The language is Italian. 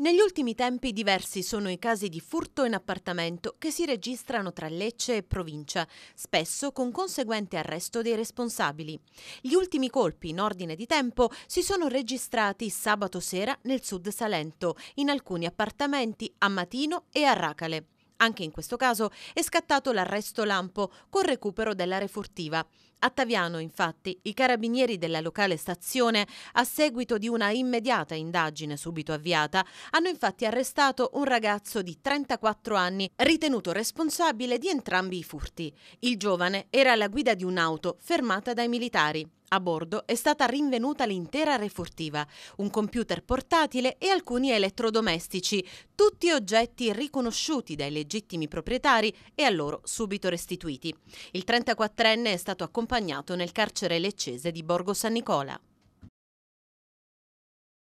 Negli ultimi tempi diversi sono i casi di furto in appartamento che si registrano tra Lecce e provincia, spesso con conseguente arresto dei responsabili. Gli ultimi colpi, in ordine di tempo, si sono registrati sabato sera nel sud Salento, in alcuni appartamenti a Matino e a Racale. Anche in questo caso è scattato l'arresto lampo col recupero della refurtiva. A Taviano, infatti, i carabinieri della locale stazione, a seguito di una immediata indagine subito avviata, hanno infatti arrestato un ragazzo di 34 anni ritenuto responsabile di entrambi i furti. Il giovane era alla guida di un'auto fermata dai militari. A bordo è stata rinvenuta l'intera refurtiva, un computer portatile e alcuni elettrodomestici, tutti oggetti riconosciuti dai legittimi proprietari e a loro subito restituiti. Il 34enne è stato accompagnato nel carcere leccese di Borgo San Nicola.